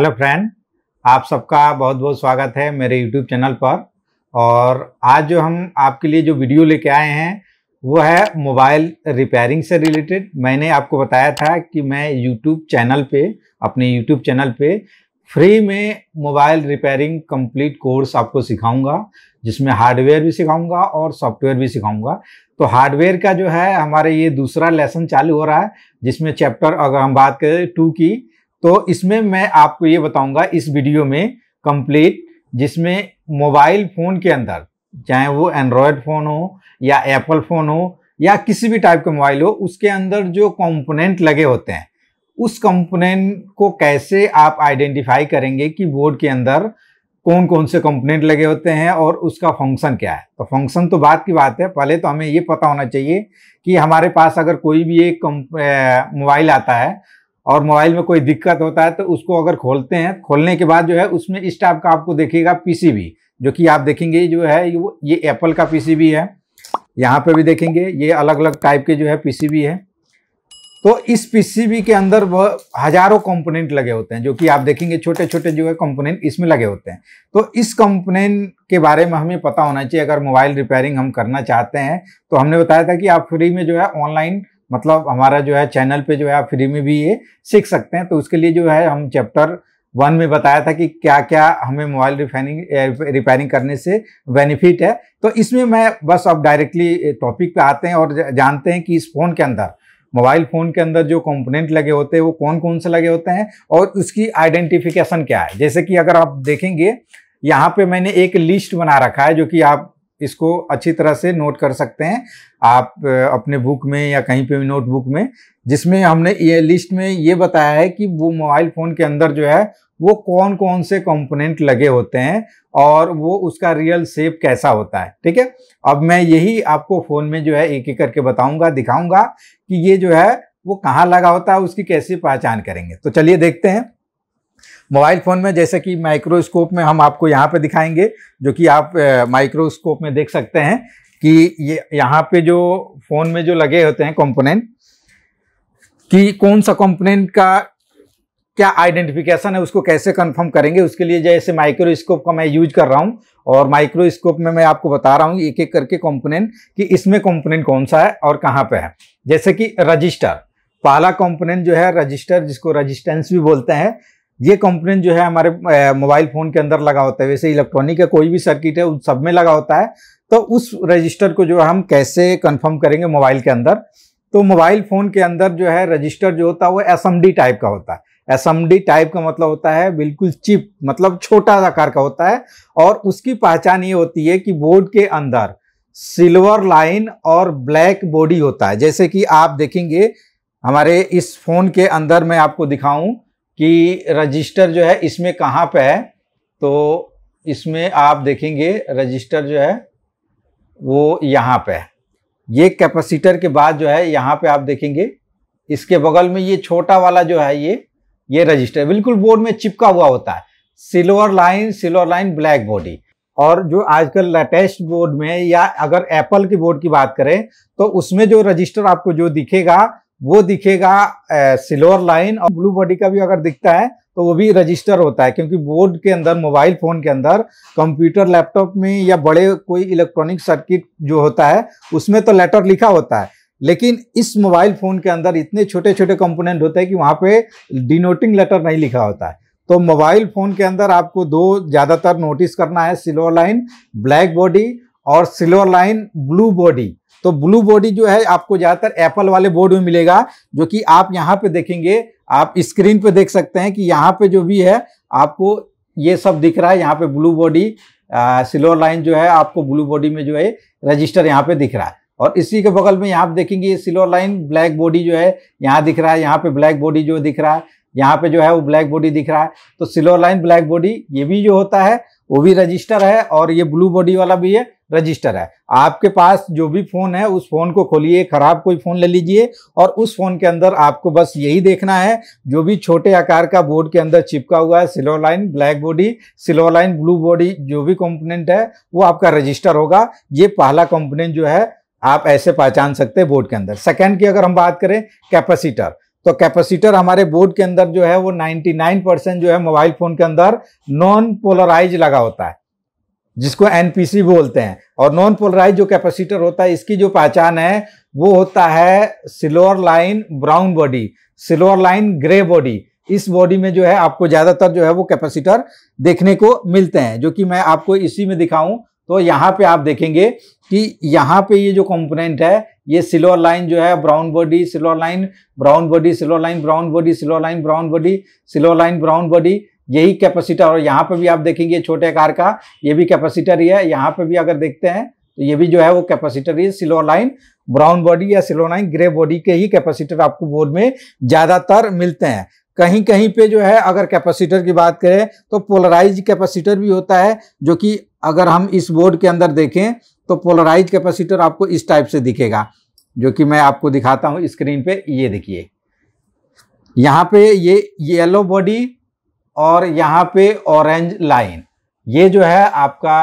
hello friend आप सबका बहुत बहुत स्वागत है मेरे यूट्यूब चैनल पर और आज जो हम आपके लिए जो वीडियो लेके आए हैं वो है मोबाइल रिपेयरिंग से रिलेटेड मैंने आपको बताया था कि मैं यूट्यूब चैनल पे अपने यूट्यूब चैनल पे फ्री में मोबाइल रिपेयरिंग कंप्लीट कोर्स आपको सिखाऊंगा जिसमें हार्डवेयर भी सिखाऊंगा और सॉफ्टवेयर भी सिखाऊंगा तो हार्डवेयर का जो है हमारे ये दूसरा लेसन चालू हो रहा है जिसमें चैप्टर अगर हम बात करें टू की तो इसमें मैं आपको ये बताऊंगा इस वीडियो में कंप्लीट जिसमें मोबाइल फ़ोन के अंदर चाहे वो एंड्रॉयड फ़ोन हो या एप्पल फ़ोन हो या किसी भी टाइप का मोबाइल हो उसके अंदर जो कंपोनेंट लगे होते हैं उस कंपोनेंट को कैसे आप आइडेंटिफाई करेंगे कि बोर्ड के अंदर कौन कौन से कंपोनेंट लगे होते हैं और उसका फंक्शन क्या है तो फंक्शन तो बात की बात है पहले तो हमें ये पता होना चाहिए कि हमारे पास अगर कोई भी एक मोबाइल आता है और मोबाइल में कोई दिक्कत होता है तो उसको अगर खोलते हैं खोलने के बाद जो है उसमें इस टाइप का आपको देखिएगा पीसीबी जो कि आप देखेंगे जो है ये एप्पल का पीसीबी है यहाँ पे भी देखेंगे ये अलग अलग टाइप के जो है पीसीबी है तो इस पीसीबी के अंदर वह हजारों कंपोनेंट लगे होते हैं जो कि आप देखेंगे छोटे छोटे जो है कंपोनेंट इसमें लगे होते हैं तो इस कंपोनेंट के बारे में हमें पता होना चाहिए अगर मोबाइल रिपेयरिंग हम करना चाहते हैं तो हमने बताया था कि आप फ्री में जो है ऑनलाइन मतलब हमारा जो है चैनल पे जो है आप फ्री में भी ये सीख सकते हैं तो उसके लिए जो है हम चैप्टर वन में बताया था कि क्या क्या हमें मोबाइल रिफाइनिंग रिपेयरिंग करने से बेनिफिट है तो इसमें मैं बस अब डायरेक्टली टॉपिक पे आते हैं और जानते हैं कि इस फ़ोन के अंदर मोबाइल फ़ोन के अंदर जो कंपोनेंट लगे होते हैं वो कौन कौन से लगे होते हैं और उसकी आइडेंटिफिकेशन क्या है जैसे कि अगर आप देखेंगे यहाँ पे मैंने एक लिस्ट बना रखा है जो कि आप इसको अच्छी तरह से नोट कर सकते हैं आप अपने बुक में या कहीं पे भी नोटबुक में जिसमें हमने ये लिस्ट में ये बताया है कि वो मोबाइल फ़ोन के अंदर जो है वो कौन कौन से कंपोनेंट लगे होते हैं और वो उसका रियल सेप कैसा होता है ठीक है अब मैं यही आपको फ़ोन में जो है एक एक करके बताऊंगा दिखाऊंगा कि ये जो है वो कहाँ लगा होता है उसकी कैसे पहचान करेंगे तो चलिए देखते हैं मोबाइल फ़ोन में जैसे कि माइक्रोस्कोप में हम आपको यहाँ पे दिखाएंगे जो कि आप माइक्रोस्कोप में देख सकते हैं कि ये यहाँ पे जो फ़ोन में जो लगे होते हैं कंपोनेंट कि कौन सा कंपोनेंट का क्या आइडेंटिफिकेशन है उसको कैसे कंफर्म करेंगे उसके लिए जैसे माइक्रोस्कोप का मैं यूज कर रहा हूँ और माइक्रोस्कोप में मैं आपको बता रहा हूँ एक एक करके कॉम्पोनेंट कि इसमें कॉम्पोनेंट कौन सा है और कहाँ पर है जैसे कि रजिस्टर पहला कॉम्पोनेंट जो है रजिस्टर जिसको रजिस्टेंस भी बोलते हैं ये कंपोनेंट जो है हमारे मोबाइल फ़ोन के अंदर लगा होता है वैसे इलेक्ट्रॉनिक का कोई भी सर्किट है उन सब में लगा होता है तो उस रजिस्टर को जो हम कैसे कंफर्म करेंगे मोबाइल के अंदर तो मोबाइल फ़ोन के अंदर जो है रजिस्टर जो होता है वो एस टाइप का होता है एस टाइप का मतलब होता है बिल्कुल चिप मतलब छोटा आकार का होता है और उसकी पहचान ये होती है कि बोर्ड के अंदर सिल्वर लाइन और ब्लैक बॉडी होता है जैसे कि आप देखेंगे हमारे इस फ़ोन के अंदर मैं आपको दिखाऊं कि रजिस्टर जो है इसमें कहाँ पे है तो इसमें आप देखेंगे रजिस्टर जो है वो यहाँ पे है ये कैपेसिटर के बाद जो है यहाँ पे आप देखेंगे इसके बगल में ये छोटा वाला जो है ये ये रजिस्टर बिल्कुल बोर्ड में चिपका हुआ होता है silver line silver line black body और जो आजकल लेटेस्ट बोर्ड में या अगर एप्पल के बोर्ड की बात करें तो उसमें जो रजिस्टर आपको जो दिखेगा वो दिखेगा सिलोर लाइन और ब्लू बॉडी का भी अगर दिखता है तो वो भी रजिस्टर होता है क्योंकि बोर्ड के अंदर मोबाइल फ़ोन के अंदर कंप्यूटर लैपटॉप में या बड़े कोई इलेक्ट्रॉनिक सर्किट जो होता है उसमें तो लेटर लिखा होता है लेकिन इस मोबाइल फ़ोन के अंदर इतने छोटे छोटे कंपोनेंट होते हैं कि वहाँ पे डिनोटिंग लेटर नहीं लिखा होता है तो मोबाइल फ़ोन के अंदर आपको दो ज़्यादातर नोटिस करना है सिल्वर लाइन ब्लैक बॉडी और सिल्वर लाइन ब्लू बॉडी तो ब्लू बॉडी जो है आपको ज़्यादातर एप्पल वाले बोर्ड में मिलेगा जो कि आप यहाँ पे देखेंगे आप स्क्रीन पे देख सकते हैं कि यहाँ पे जो भी है आपको ये सब दिख रहा है यहाँ पे ब्लू बॉडी सिल्वर लाइन जो है आपको ब्लू बॉडी में जो है रजिस्टर यहाँ पे दिख रहा है और इसी के बगल में यहाँ आप देखेंगे ये सिल्वर लाइन ब्लैक बॉडी जो है यहाँ दिख रहा है यहाँ पे ब्लैक बॉडी जो दिख रहा है यहाँ पे जो है वो ब्लैक बॉडी दिख रहा है तो सिल्वर लाइन ब्लैक बॉडी ये भी जो होता है वो भी रजिस्टर है और ये ब्लू बॉडी वाला भी है रजिस्टर है आपके पास जो भी फ़ोन है उस फ़ोन को खोलिए ख़राब कोई फ़ोन ले लीजिए और उस फ़ोन के अंदर आपको बस यही देखना है जो भी छोटे आकार का बोर्ड के अंदर चिपका हुआ है silver line black body silver line blue body जो भी कंपोनेंट है वो आपका रजिस्टर होगा ये पहला कंपोनेंट जो है आप ऐसे पहचान सकते हैं बोर्ड के अंदर सेकेंड की अगर हम बात करें कैपेसिटर तो कैपेसिटर हमारे बोर्ड के अंदर जो है वो 99 परसेंट जो है मोबाइल फोन के अंदर नॉन पोलराइज लगा होता है जिसको एनपीसी बोलते हैं और नॉन पोलराइज जो कैपेसिटर होता है इसकी जो पहचान है वो होता है silver line brown body silver line grey body इस बॉडी में जो है आपको ज़्यादातर जो है वो कैपेसिटर देखने को मिलते हैं जो कि मैं आपको इसी में दिखाऊं तो यहां पे आप देखेंगे कि यहाँ पे ये जो कंपोनेंट है ये सिल्वर लाइन जो है brown body silver line brown body silver line brown body silver line brown body silver line brown body यही कैपेसिटर और यहाँ पे भी आप देखेंगे छोटे कार का ये भी कैपेसिटर ही है यहाँ पे भी अगर देखते हैं तो ये भी जो है वो कैपेसिटर ही सिल्वर लाइन ब्राउन बॉडी या सिल्वर लाइन ग्रे बॉडी के ही कैपेसिटर आपको बोर्ड में ज़्यादातर मिलते हैं कहीं कहीं पे जो है अगर कैपेसिटर की बात करें तो पोलराइज कैपेसिटर भी होता है जो कि अगर हम इस बोर्ड के अंदर देखें तो पोलराइज कैपेसिटर आपको इस टाइप से दिखेगा जो कि मैं आपको दिखाता हूँ स्क्रीन पे ये देखिए यहाँ पे ये येलो बॉडी और यहाँ पे ऑरेंज लाइन ये जो है आपका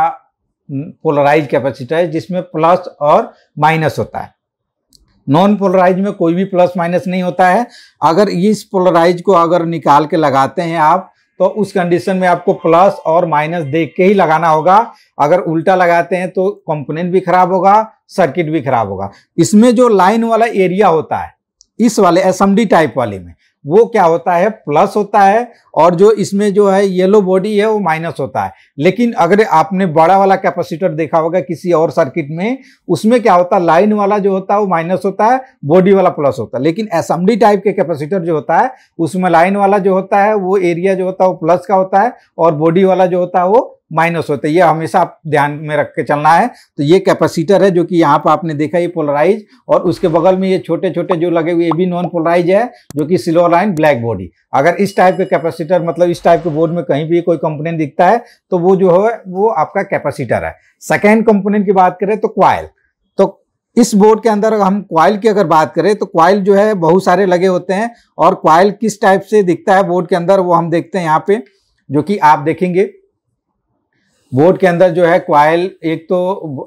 पोलराइज कैपेसिटर है जिसमें प्लस और माइनस होता है नॉन पोलराइज में कोई भी प्लस माइनस नहीं होता है अगर इस पोलराइज को अगर निकाल के लगाते हैं आप तो उस कंडीशन में आपको प्लस और माइनस देख के ही लगाना होगा अगर उल्टा लगाते हैं तो कंपोनेंट भी खराब होगा सर्किट भी खराब होगा इसमें जो लाइन वाला एरिया होता है इस वाले एसएमडी टाइप वाले में वो क्या होता है प्लस होता है और जो इसमें जो है येलो बॉडी है वो माइनस होता है लेकिन अगर आपने बड़ा वाला कैपेसिटर देखा होगा किसी और सर्किट में उसमें क्या होता है लाइन वाला जो होता है वो माइनस होता है बॉडी वाला प्लस होता है लेकिन असेंबली टाइप के कैपेसिटर जो होता है उसमें लाइन वाला जो होता है वो एरिया जो होता है वो प्लस का होता है और बॉडी वाला जो होता है वो माइनस होते ये हमेशा आप ध्यान में रख के चलना है तो ये कैपेसिटर है जो कि यहाँ पर आपने देखा ये पोलराइज और उसके बगल में ये छोटे छोटे जो लगे हुए ये भी नॉन पोलराइज है जो कि सिल्वर लाइन ब्लैक बॉडी अगर इस टाइप के कैपेसिटर मतलब इस टाइप के बोर्ड में कहीं भी कोई कंपोनेंट दिखता है तो वो जो है वो आपका कैपेसिटर है सेकेंड कंपोनेंट की बात करें तो क्वाइल तो इस बोर्ड के अंदर हम क्वाइल की अगर बात करें तो क्वाइल जो है बहुत सारे लगे होते हैं और क्वाइल किस टाइप से दिखता है बोर्ड के अंदर वो हम देखते हैं यहाँ पे जो कि आप देखेंगे बोट के अंदर जो है क्वाइल एक तो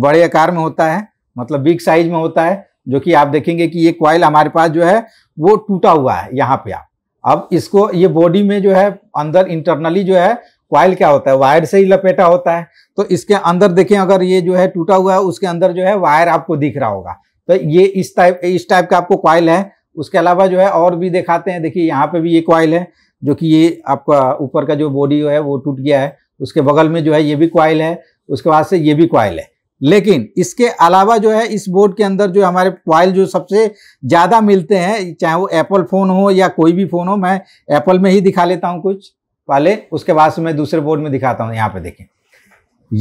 बड़े आकार में होता है मतलब बिग साइज में होता है जो कि आप देखेंगे कि ये क्वाइल हमारे पास जो है वो टूटा हुआ है यहाँ पे आप अब इसको ये बॉडी में जो है अंदर इंटरनली जो है क्वाइल क्या होता है वायर से ही लपेटा होता है तो इसके अंदर देखें अगर ये जो है टूटा हुआ है उसके अंदर जो है वायर आपको दिख रहा होगा तो ये इस टाइप इस टाइप का आपको क्वाइल है उसके अलावा जो है और भी दिखाते हैं देखिए यहाँ पे भी ये क्वाइल है जो कि ये आपका ऊपर का जो बॉडी है वो टूट गया है उसके बगल में जो है ये भी क्वाइल है उसके बाद से ये भी क्वाइल है लेकिन इसके अलावा जो है इस बोर्ड के अंदर जो हमारे क्वाइल जो सबसे ज़्यादा मिलते हैं चाहे वो एप्पल फ़ोन हो या कोई भी फ़ोन हो मैं एप्पल में ही दिखा लेता हूँ कुछ पहले उसके बाद से मैं दूसरे बोर्ड में दिखाता हूँ यहाँ पे देखें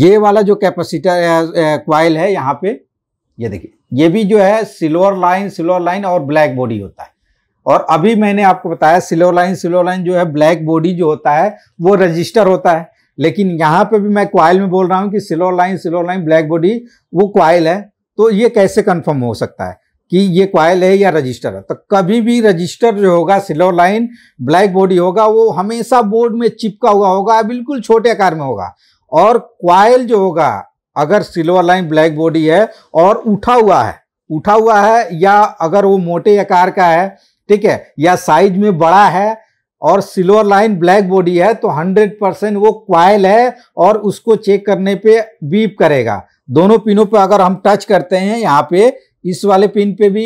ये वाला जो कैपेसिटर क्वाइल है यहाँ पे ये देखिए ये भी जो है सिल्वर लाइन सिल्वर लाइन और ब्लैक बॉडी होता है और अभी मैंने आपको बताया सिल्वर लाइन सिल्वर लाइन जो है ब्लैक बॉडी जो होता है वो रजिस्टर होता है लेकिन यहाँ पे भी मैं क्वाइल में बोल रहा हूँ कि silver line silver line black body वो क्वाइल है तो ये कैसे कन्फर्म हो सकता है कि ये क्वाइल है या रजिस्टर है तो कभी भी रजिस्टर जो होगा सिलोर लाइन ब्लैक बॉडी होगा वो हमेशा बोर्ड में चिपका हुआ होगा बिल्कुल छोटे आकार में होगा और क्वाइल जो होगा अगर सिल्वर लाइन ब्लैक बॉडी है और उठा हुआ है उठा हुआ है या अगर वो मोटे आकार का है ठीक है या साइज में बड़ा है और सिल्वर लाइन ब्लैक बॉडी है तो 100 परसेंट वो क्वाइल है और उसको चेक करने पे बीप करेगा दोनों पिनों पे अगर हम टच करते हैं यहाँ पे इस वाले पिन पे भी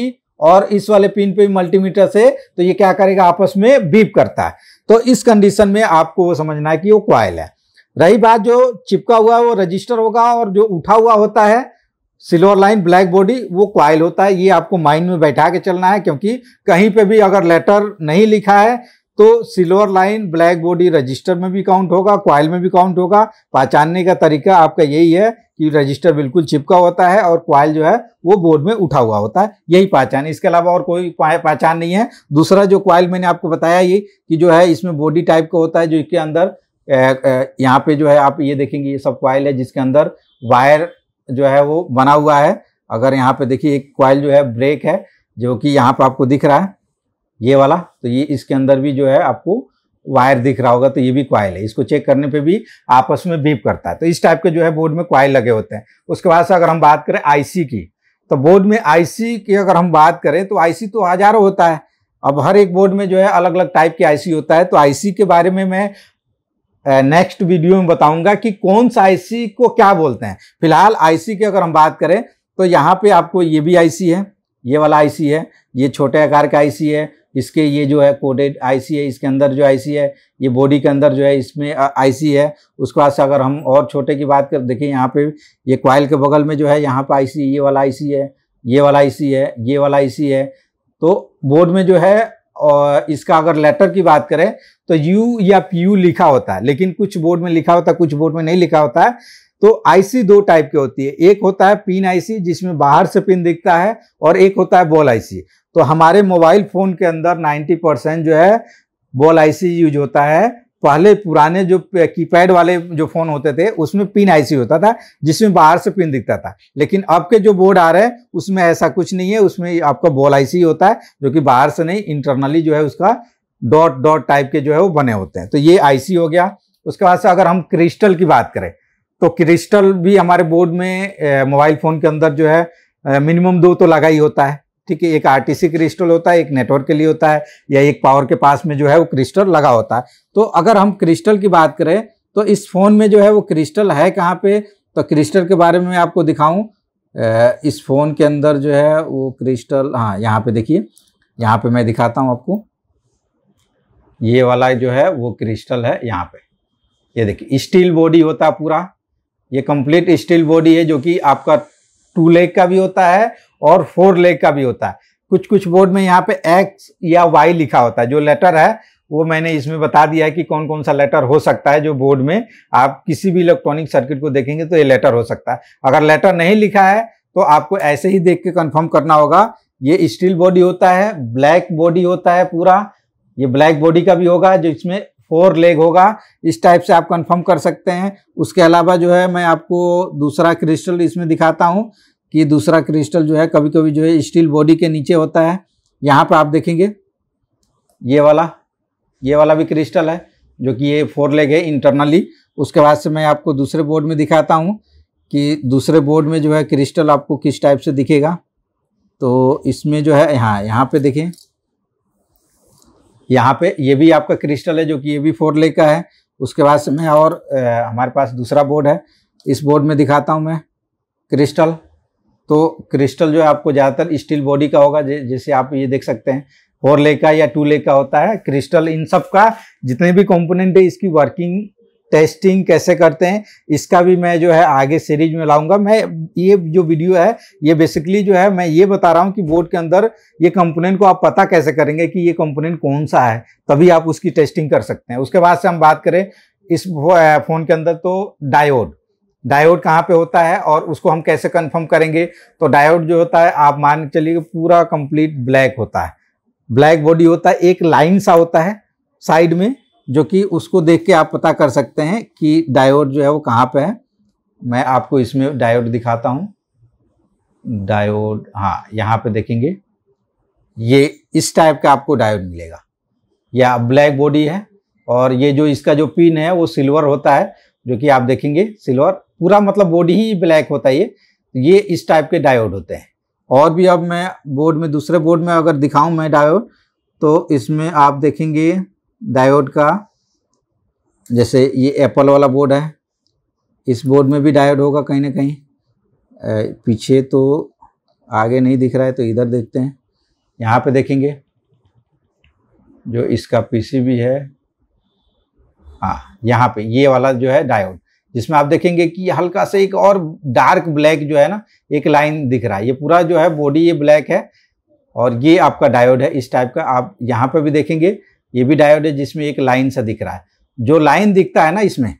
और इस वाले पिन पे भी मल्टीमीटर से तो ये क्या करेगा आपस में बीप करता है तो इस कंडीशन में आपको वो समझना है कि वो क्वाइल है रही बात जो चिपका हुआ है वो रजिस्टर होगा और जो उठा हुआ होता है सिल्वर लाइन ब्लैक बॉडी वो क्वाइल होता है ये आपको माइंड में बैठा के चलना है क्योंकि कहीं पे भी अगर लेटर नहीं लिखा है तो silver line black body resistor में भी काउंट होगा क्वाइल में भी काउंट होगा पहचानने का तरीका आपका यही है कि रजिस्टर बिल्कुल चिपका होता है और क्वाइल जो है वो बोर्ड में उठा हुआ होता है यही पहचान है इसके अलावा और कोई पहचान नहीं है दूसरा जो क्वाइल मैंने आपको बताया ये कि जो है इसमें बॉडी टाइप का होता है जो इसके अंदर यहाँ पे जो है आप ये देखेंगे ये सब क्वाइल है जिसके अंदर वायर जो है वो बना हुआ है अगर यहाँ पे देखिए एक क्वाइल जो है ब्रेक है जो कि यहाँ पर आपको दिख रहा है ये वाला तो ये इसके अंदर भी जो है आपको वायर दिख रहा होगा तो ये भी क्वाइल है इसको चेक करने पे भी आपस में बीप करता है तो इस टाइप के जो है बोर्ड में क्वाइल लगे होते हैं उसके बाद से अगर हम बात करें आईसी की तो बोर्ड में आईसी की अगर हम बात करें तो आईसी तो हजारों होता है अब हर एक बोर्ड में जो है अलग अलग टाइप की आईसी होता है तो आईसी के बारे में मैं नेक्स्ट वीडियो में बताऊंगा कि कौन सा आईसी को क्या बोलते हैं फिलहाल आईसी की अगर हम बात करें तो यहाँ पे आपको ये भी आईसी है ये वाला आईसी है ये छोटे आकार का आईसी है इसके ये जो है कोडेड आईसी है इसके अंदर जो आईसी है ये बॉडी के अंदर जो है इसमें आईसी है उसके बाद से अगर हम और छोटे की बात कर देखिए यहाँ पे ये क्वाइल के बगल में जो है यहाँ पे आईसी ये वाला आईसी है ये वाला आईसी है ये वाला आईसी है तो बोर्ड में जो है और इसका अगर लेटर की बात करें तो यू या पी लिखा होता है लेकिन कुछ बोर्ड में लिखा होता है कुछ बोर्ड में नहीं लिखा होता है तो आईसी दो टाइप के होती है एक होता है पिन आईसी जिसमें बाहर से पिन दिखता है और एक होता है बॉल आईसी तो हमारे मोबाइल फोन के अंदर 90 परसेंट जो है बॉल आईसी यूज होता है पहले पुराने जो कीपैड वाले जो फ़ोन होते थे उसमें पिन आईसी होता था जिसमें बाहर से पिन दिखता था लेकिन अब के जो बोर्ड आ रहे हैं उसमें ऐसा कुछ नहीं है उसमें आपका बॉल आईसी होता है जो कि बाहर से नहीं इंटरनली जो है उसका डॉट डॉट टाइप के जो है वो बने होते हैं तो ये आईसी हो गया उसके बाद से अगर हम क्रिस्टल की बात करें तो क्रिस्टल भी हमारे बोर्ड में मोबाइल फ़ोन के अंदर जो है मिनिमम दो तो लगा ही होता है ठीक है एक आरटीसी क्रिस्टल होता है एक नेटवर्क के लिए होता है या एक पावर के पास में जो है वो क्रिस्टल लगा होता है तो अगर हम क्रिस्टल की बात करें तो इस फ़ोन में जो है वो क्रिस्टल है कहाँ पे तो क्रिस्टल के बारे में मैं आपको दिखाऊं इस फ़ोन के अंदर जो है वो क्रिस्टल हाँ यहाँ पे देखिए यहाँ पे मैं दिखाता हूँ आपको ये वाला जो है वो क्रिस्टल है यहाँ पे ये देखिए स्टील बॉडी होता पूरा ये कंप्लीट स्टील बॉडी है जो कि आपका टू लेग का भी होता है और फोर लेग का भी होता है कुछ कुछ बोर्ड में यहाँ पे एक्स या वाई लिखा होता है जो लेटर है वो मैंने इसमें बता दिया है कि कौन कौन सा लेटर हो सकता है जो बोर्ड में आप किसी भी इलेक्ट्रॉनिक सर्किट को देखेंगे तो ये लेटर हो सकता है अगर लेटर नहीं लिखा है तो आपको ऐसे ही देख के कन्फर्म करना होगा ये स्टील बॉडी होता है ब्लैक बॉडी होता है पूरा ये ब्लैक बॉडी का भी होगा जो इसमें फोर लेग होगा इस टाइप से आप कंफर्म कर सकते हैं उसके अलावा जो है मैं आपको दूसरा क्रिस्टल इसमें दिखाता हूँ कि दूसरा क्रिस्टल जो है कभी कभी जो है स्टील बॉडी के नीचे होता है यहाँ पर आप देखेंगे ये वाला ये वाला भी क्रिस्टल है जो कि ये फोर लेग है इंटरनली उसके बाद से मैं आपको दूसरे बोर्ड में दिखाता हूँ कि दूसरे बोर्ड में जो है क्रिस्टल आपको किस टाइप से दिखेगा तो इसमें जो है यहाँ यहाँ पे देखें यहाँ पे ये भी आपका क्रिस्टल है जो कि ये भी फोर ले का है उसके बाद में और आ, हमारे पास दूसरा बोर्ड है इस बोर्ड में दिखाता हूँ मैं क्रिस्टल तो क्रिस्टल जो है आपको ज़्यादातर स्टील बॉडी का होगा जैसे आप ये देख सकते हैं फोर ले का या टू ले का होता है क्रिस्टल इन सब का जितने भी कंपोनेंट है इसकी वर्किंग टेस्टिंग कैसे करते हैं इसका भी मैं जो है आगे सीरीज में लाऊंगा मैं ये जो वीडियो है ये बेसिकली जो है मैं ये बता रहा हूँ कि बोर्ड के अंदर ये कंपोनेंट को आप पता कैसे करेंगे कि ये कंपोनेंट कौन सा है तभी आप उसकी टेस्टिंग कर सकते हैं उसके बाद से हम बात करें इस फोन के अंदर तो डायोड डायोड कहाँ पे होता है और उसको हम कैसे कंफर्म करेंगे तो डायोड जो होता है आप मान के चलिए पूरा कंप्लीट ब्लैक होता है ब्लैक बॉडी होता है एक लाइन सा होता है साइड में जो कि उसको देख के आप पता कर सकते हैं कि डायोड जो है वो कहाँ पे है मैं आपको इसमें डायोड दिखाता हूँ डायोड हाँ यहाँ पे देखेंगे ये इस टाइप का आपको डायोड मिलेगा या ब्लैक बॉडी है और ये जो इसका जो पिन है वो सिल्वर होता है जो कि आप देखेंगे सिल्वर पूरा मतलब बॉडी ही ब्लैक होता है ये ये इस टाइप के डायोड होते हैं और भी अब मैं बोर्ड में दूसरे बोर्ड में अगर दिखाऊं मैं डायोड तो इसमें आप देखेंगे डायोड का जैसे ये एप्पल वाला बोर्ड है इस बोर्ड में भी डायोड होगा कहीं ना कहीं पीछे तो आगे नहीं दिख रहा है तो इधर देखते हैं यहाँ पे देखेंगे जो इसका पीसीबी है हाँ यहाँ पे ये वाला जो है डायोड जिसमें आप देखेंगे कि हल्का से एक और डार्क ब्लैक जो है ना एक लाइन दिख रहा है ये पूरा जो है बॉडी ये ब्लैक है और ये आपका डायोड है इस टाइप का आप यहाँ पे भी देखेंगे ये भी डायोड है जिसमें एक लाइन सा दिख रहा है जो लाइन दिखता है ना इसमें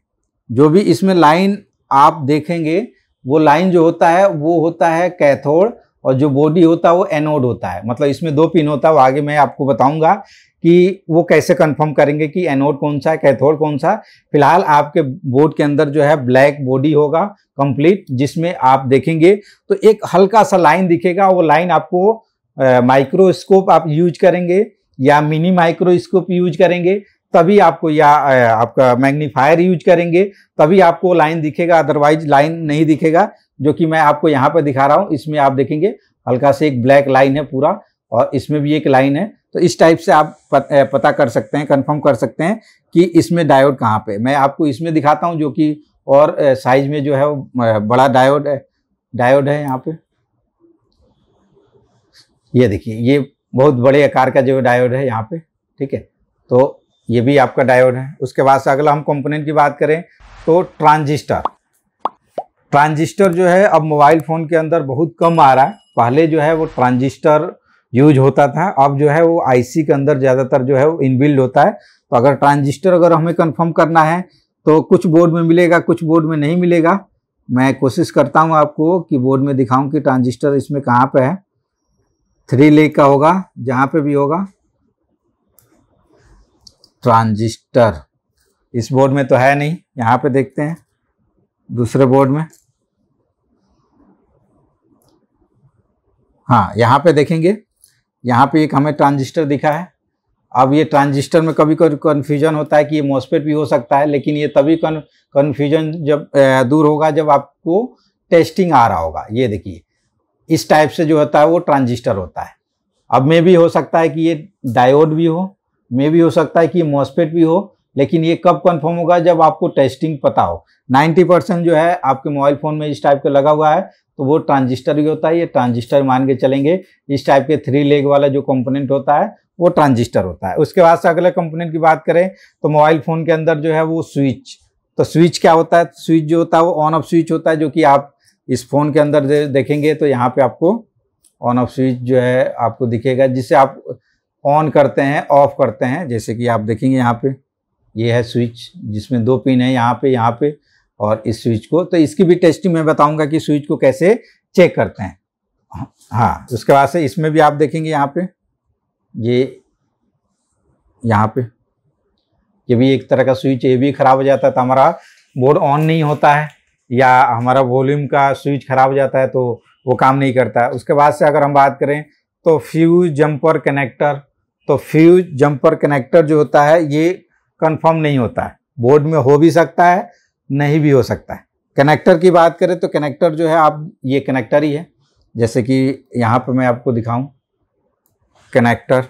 जो भी इसमें लाइन आप देखेंगे वो लाइन जो होता है वो होता है कैथोड और जो बॉडी होता है वो एनोड होता है मतलब इसमें दो पिन होता है वो आगे मैं आपको बताऊंगा कि वो कैसे कंफर्म करेंगे कि एनोड कौन सा है कैथोड कौन सा फिलहाल आपके बोर्ड के अंदर जो है ब्लैक बॉडी होगा कंप्लीट जिसमें आप देखेंगे तो एक हल्का सा लाइन दिखेगा वो लाइन आपको माइक्रोस्कोप आप यूज करेंगे या मिनी माइक्रोस्कोप यूज करेंगे तभी आपको या आपका मैग्नीफायर यूज करेंगे तभी आपको लाइन दिखेगा अदरवाइज लाइन नहीं दिखेगा जो कि मैं आपको यहाँ पर दिखा रहा हूँ इसमें आप देखेंगे हल्का से एक ब्लैक लाइन है पूरा और इसमें भी एक लाइन है तो इस टाइप से आप पता कर सकते हैं कंफर्म कर सकते हैं कि इसमें डायोड कहाँ पे मैं आपको इसमें दिखाता हूँ जो कि और साइज में जो है वो बड़ा डायोड है डायोड है यहाँ पे ये देखिए ये बहुत बड़े आकार का जो डायोड है यहाँ पे ठीक है तो ये भी आपका डायोड है उसके बाद से अगला हम कंपोनेंट की बात करें तो ट्रांजिस्टर ट्रांजिस्टर जो है अब मोबाइल फ़ोन के अंदर बहुत कम आ रहा है पहले जो है वो ट्रांजिस्टर यूज होता था अब जो है वो आईसी के अंदर ज़्यादातर जो है वो इनबिल्ड होता है तो अगर ट्रांजिस्टर अगर हमें कन्फर्म करना है तो कुछ बोर्ड में मिलेगा कुछ बोर्ड में नहीं मिलेगा मैं कोशिश करता हूँ आपको कि बोर्ड में दिखाऊँ कि ट्रांजिस्टर इसमें कहाँ पर है थ्री ले का होगा जहां पे भी होगा ट्रांजिस्टर इस बोर्ड में तो है नहीं यहां पे देखते हैं दूसरे बोर्ड में हाँ यहां पे देखेंगे यहां पे एक हमें ट्रांजिस्टर दिखा है अब ये ट्रांजिस्टर में कभी कभी कन्फ्यूजन होता है कि ये मॉस्पेट भी हो सकता है लेकिन ये तभी कन्फ्यूजन जब दूर होगा जब आपको टेस्टिंग आ रहा होगा ये देखिए इस टाइप से जो होता है वो ट्रांजिस्टर होता है अब मे भी हो सकता है कि ये डायोड भी हो मे भी हो सकता है कि ये भी हो लेकिन ये कब कंफर्म होगा जब आपको टेस्टिंग पता हो 90 परसेंट जो है आपके मोबाइल फ़ोन में इस टाइप का लगा हुआ है तो वो ट्रांजिस्टर भी होता है ये ट्रांजिस्टर मान के चलेंगे इस टाइप के थ्री लेग वाला जो कंपोनेंट होता है वो ट्रांजिस्टर होता है उसके बाद से अगले कंपोनेंट की बात करें तो मोबाइल फ़ोन के अंदर जो है वो स्विच तो स्विच क्या होता है स्विच जो होता है वो ऑन ऑफ स्विच होता है जो कि आप इस फ़ोन के अंदर देखेंगे तो यहाँ पे आपको ऑन ऑफ स्विच जो है आपको दिखेगा जिसे आप ऑन करते हैं ऑफ करते हैं जैसे कि आप देखेंगे यहाँ पे ये है स्विच जिसमें दो पिन है यहाँ पे यहाँ पे और इस स्विच को तो इसकी भी टेस्टिंग मैं बताऊंगा कि स्विच को कैसे चेक करते हैं हाँ उसके बाद से इसमें भी आप देखेंगे यहाँ पे ये यहाँ पे ये भी एक तरह का स्विच ये भी ख़राब हो जाता है तो हमारा बोर्ड ऑन नहीं होता है या हमारा वॉल्यूम का स्विच खराब हो जाता है तो वो काम नहीं करता है उसके बाद से अगर हम बात करें तो फ्यूज जंपर कनेक्टर तो फ्यूज जंपर कनेक्टर जो होता है ये कंफर्म नहीं होता है बोर्ड में हो भी सकता है नहीं भी हो सकता है कनेक्टर की बात करें तो कनेक्टर जो है आप ये कनेक्टर ही है जैसे कि यहाँ पर मैं आपको दिखाऊँ कनेक्टर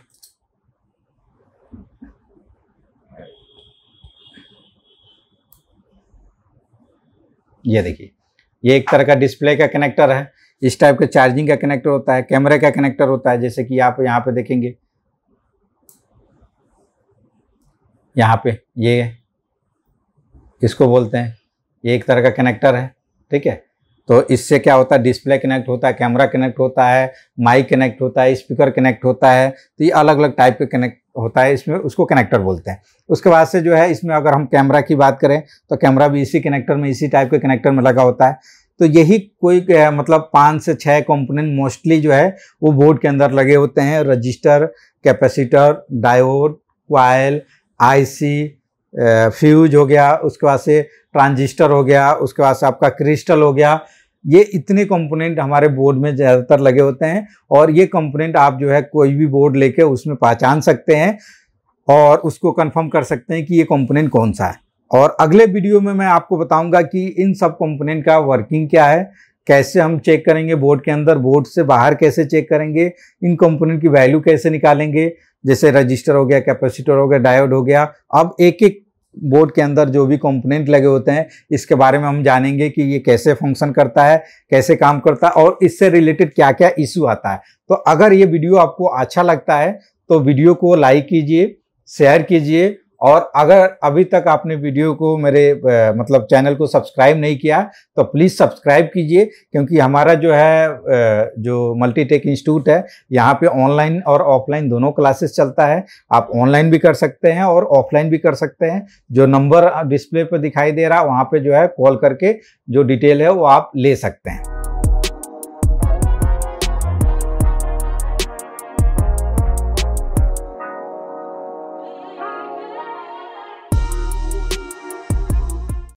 ये देखिए ये एक तरह का डिस्प्ले का कनेक्टर है इस टाइप के चार्जिंग का कनेक्टर होता है कैमरे का कनेक्टर होता है जैसे कि आप यहाँ पे देखेंगे यहाँ पे ये इसको बोलते हैं ये एक तरह का कनेक्टर है ठीक है तो इससे क्या होता है डिस्प्ले कनेक्ट होता है कैमरा कनेक्ट होता है माइक कनेक्ट होता है स्पीकर कनेक्ट होता है तो ये अलग अलग टाइप के कनेक्ट होता है इसमें उसको कनेक्टर बोलते हैं उसके बाद से जो है इसमें अगर हम कैमरा की बात करें तो कैमरा भी इसी कनेक्टर में इसी टाइप के कनेक्टर में लगा होता है तो यही कोई मतलब पाँच से छः कंपोनेंट मोस्टली जो है वो बोर्ड के अंदर लगे होते हैं resistor capacitor diode coil IC fuse हो गया उसके बाद से ट्रांजिस्टर हो गया उसके बाद से आपका क्रिस्टल हो गया ये इतने कंपोनेंट हमारे बोर्ड में ज़्यादातर लगे होते हैं और ये कंपोनेंट आप जो है कोई भी बोर्ड लेके उसमें पहचान सकते हैं और उसको कंफर्म कर सकते हैं कि ये कंपोनेंट कौन सा है और अगले वीडियो में मैं आपको बताऊंगा कि इन सब कंपोनेंट का वर्किंग क्या है कैसे हम चेक करेंगे बोर्ड के अंदर बोर्ड से बाहर कैसे चेक करेंगे इन कंपोनेंट की वैल्यू कैसे निकालेंगे जैसे रजिस्टर हो गया कैपेसिटर हो गया डायोड हो गया अब एक एक बोर्ड के अंदर जो भी कंपोनेंट लगे होते हैं इसके बारे में हम जानेंगे कि ये कैसे फंक्शन करता है कैसे काम करता है और इससे रिलेटेड क्या क्या इशू आता है तो अगर ये वीडियो आपको अच्छा लगता है तो वीडियो को लाइक कीजिए शेयर कीजिए और अगर अभी तक आपने वीडियो को मेरे मतलब चैनल को सब्सक्राइब नहीं किया तो प्लीज़ सब्सक्राइब कीजिए क्योंकि हमारा जो है जो मल्टीटेक इंस्टीट्यूट है यहाँ पे ऑनलाइन और ऑफलाइन दोनों क्लासेस चलता है आप ऑनलाइन भी कर सकते हैं और ऑफलाइन भी कर सकते हैं जो नंबर डिस्प्ले पर दिखाई दे रहा है वहाँ पर जो है कॉल करके जो डिटेल है वो आप ले सकते हैं